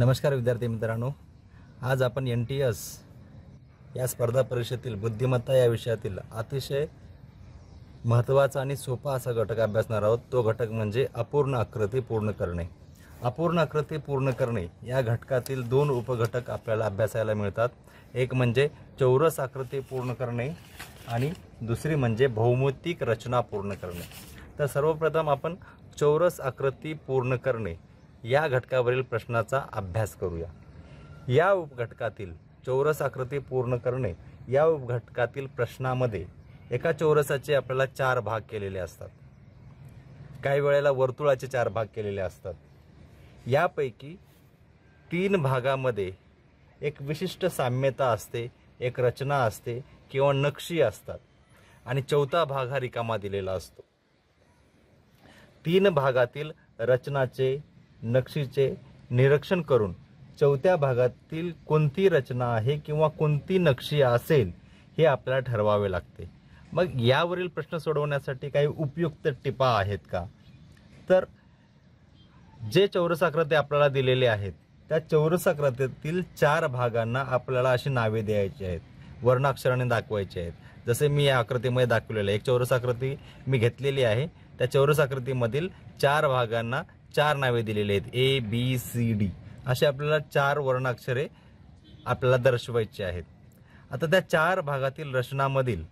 नमस्कार विद्यार्थी मित्रांनो आज आपण एन टी एस या स्पर्धा परीक्षेतील बुद्धिमत्ता या विषयातील अतिशय महत्त्वाचा आणि सोपा असा घटक अभ्यासणार आहोत तो घटक म्हणजे अपूर्ण आकृती पूर्ण करणे अपूर्ण आकृती पूर्ण करणे या घटकातील दोन उपघटक आपल्याला अभ्यासायला मिळतात एक म्हणजे चौरस आकृती पूर्ण करणे आणि दुसरी म्हणजे भौमितिक रचना पूर्ण करणे तर सर्वप्रथम आपण चौरस आकृती पूर्ण करणे या घटकावरील प्रश्नाचा अभ्यास करूया या उपघटकातील चौरस आकृती पूर्ण करणे या उपघटकातील प्रश्नामध्ये एका चौरसाचे आपल्याला चार भाग केलेले असतात काही वेळेला वर्तुळाचे चार भाग केलेले असतात यापैकी तीन भागामध्ये एक विशिष्ट साम्यता असते एक रचना असते किंवा नक्षी असतात आणि चौथा भाग हा रिकामा दिलेला असतो तीन भागातील रचनाचे नक्षीचे निरीक्षण करून चौथ्या भागातील कोणती रचना आहे किंवा कोणती नक्षी असेल हे आपल्याला ठरवावे लागते मग यावरील प्रश्न सोडवण्यासाठी काही उपयुक्त टिपा आहेत का तर जे चौरस आकृती आपल्याला दिलेले आहेत त्या चौरस चौरसाकृतीतील चार भागांना आपल्याला अशी नावे द्यायची आहेत वर्णाक्षराने दाखवायची आहेत जसे मी या आकृतीमध्ये दाखवलेलं आहे एक आकृती मी घेतलेली आहे त्या चौरस आकृतीमधील चार भागांना चार नावे दिलेली आहेत ए बी सी डी असे आपल्याला चार वर्णाक्षरे आपल्याला दर्शवायची आहेत आता त्या चार भागातील रचनामधील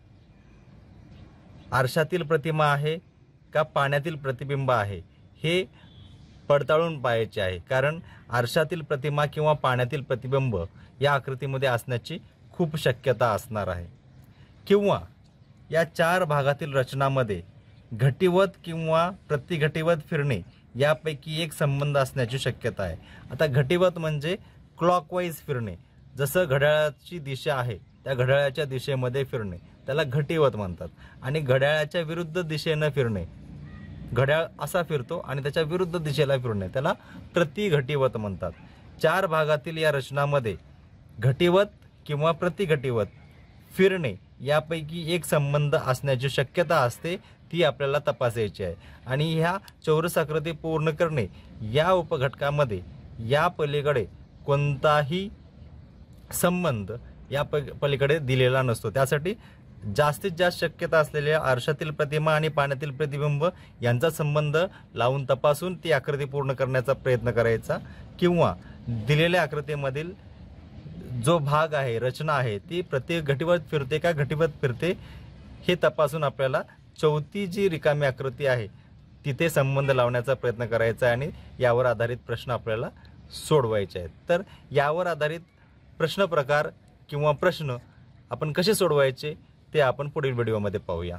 आरशातील प्रतिमा आहे का पाण्यातील प्रतिबिंब आहे हे पडताळून पाहायचे आहे कारण आरशातील प्रतिमा किंवा पाण्यातील प्रतिबिंब या आकृतीमध्ये असण्याची खूप शक्यता असणार आहे किंवा या चार भागातील रचनामध्ये घटिवत किंवा प्रतिघटिवत फिरणे यापैकी एक संबंध असण्याची शक्यता आहे आता घटीवत म्हणजे क्लॉकवाईज फिरणे जसं घड्याळाची दिशा आहे त्या घड्याळाच्या दिशेमध्ये फिरणे त्याला घटीवत म्हणतात आणि घड्याळाच्या विरुद्ध दिशेनं फिरणे घड्याळ असा फिरतो आणि त्याच्या विरुद्ध दिशेला फिरणे त्याला प्रतिघटीवत म्हणतात चार भागातील या रचनामध्ये घटीवत किंवा प्रतिघटीवत फिरणे यापैकी एक संबंध असण्याची शक्यता असते ती आपल्याला तपासायची आहे आणि ह्या चौरस आकृती पूर्ण करणे या उपघटकामध्ये या पलीकडे कोणताही संबंध या प पलीकडे दिलेला नसतो त्यासाठी जास्तीत जास्त शक्यता असलेल्या आरशातील प्रतिमा आणि पाण्यातील प्रतिबिंब यांचा संबंध लावून तपासून ती आकृती पूर्ण करण्याचा प्रयत्न करायचा किंवा दिलेल्या आकृतीमधील जो भाग आहे रचना आहे ती प्रत्येक घटीवत फिरते का घटीवत फिरते हे तपासून आपल्याला चौथी जी रिकामी आकृती आहे तिथे संबंध लावण्याचा प्रयत्न करायचा आहे आणि यावर आधारित प्रश्न आपल्याला सोडवायचे आहेत तर यावर आधारित प्रश्न प्रकार किंवा प्रश्न आपण कसे सोडवायचे ते आपण पुढील व्हिडिओमध्ये पाहूया